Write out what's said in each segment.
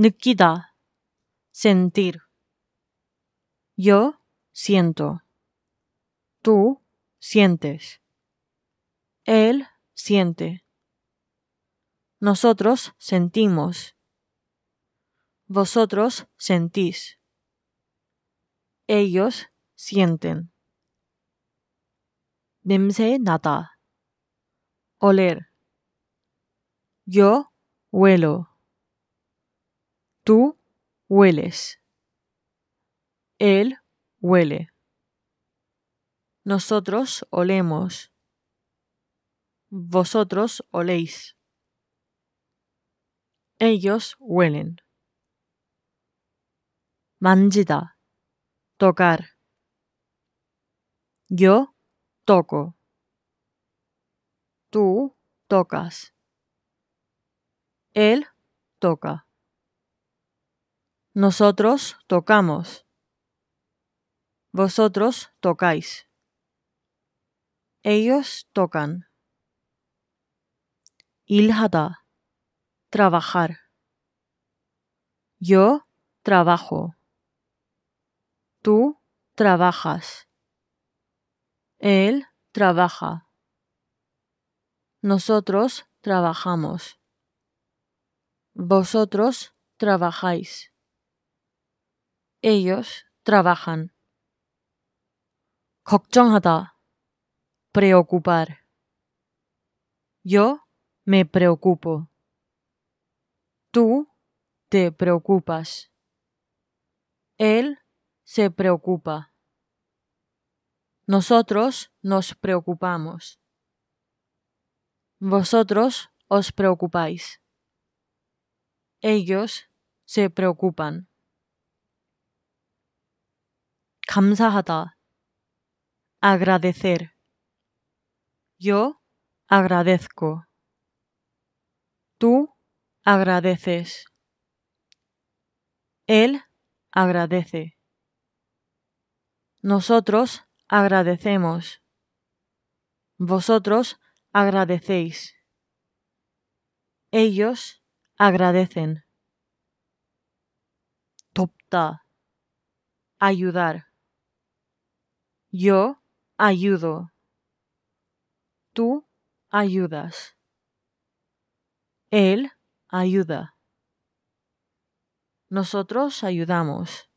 느끼다, sentir. Yo siento. Tú sientes. Él siente. Nosotros sentimos. Vosotros sentís. Ellos sienten. 냄새 nata Oler. Yo huelo. Tú hueles. Él huele. Nosotros olemos. Vosotros oléis. Ellos huelen. Manjita. Tocar. Yo toco. Tú tocas. Él toca. Nosotros tocamos. Vosotros tocáis. Ellos tocan. Ilhata. Trabajar. Yo trabajo. Tú trabajas. Él trabaja. Nosotros trabajamos. Vosotros trabajáis. Ellos trabajan. 걱정하다. Preocupar. Yo me preocupo. Tú te preocupas. Él se preocupa. Nosotros nos preocupamos. Vosotros os preocupáis. Ellos se preocupan. 감사하다. agradecer. Yo agradezco. Tú agradeces. Él agradece. Nosotros agradecemos. Vosotros agradecéis. Ellos agradecen. Topta. Ayudar. Yo ayudo. Tú ayudas. Él ayuda. Nosotros ayudamos.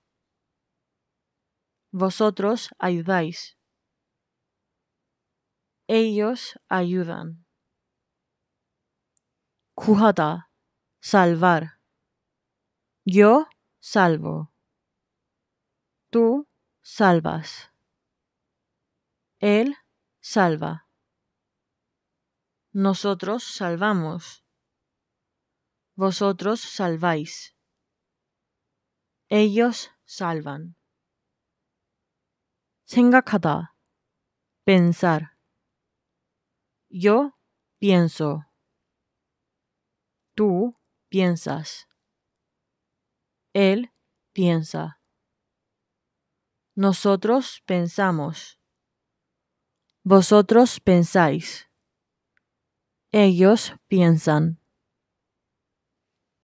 Vosotros ayudáis. Ellos ayudan. Kuhata, salvar. Yo salvo. Tú salvas. Él salva. Nosotros salvamos. Vosotros salváis. Ellos salvan. 생각하다. Pensar. Yo pienso. Tú piensas. Él piensa. Nosotros pensamos. Vosotros pensáis. Ellos piensan.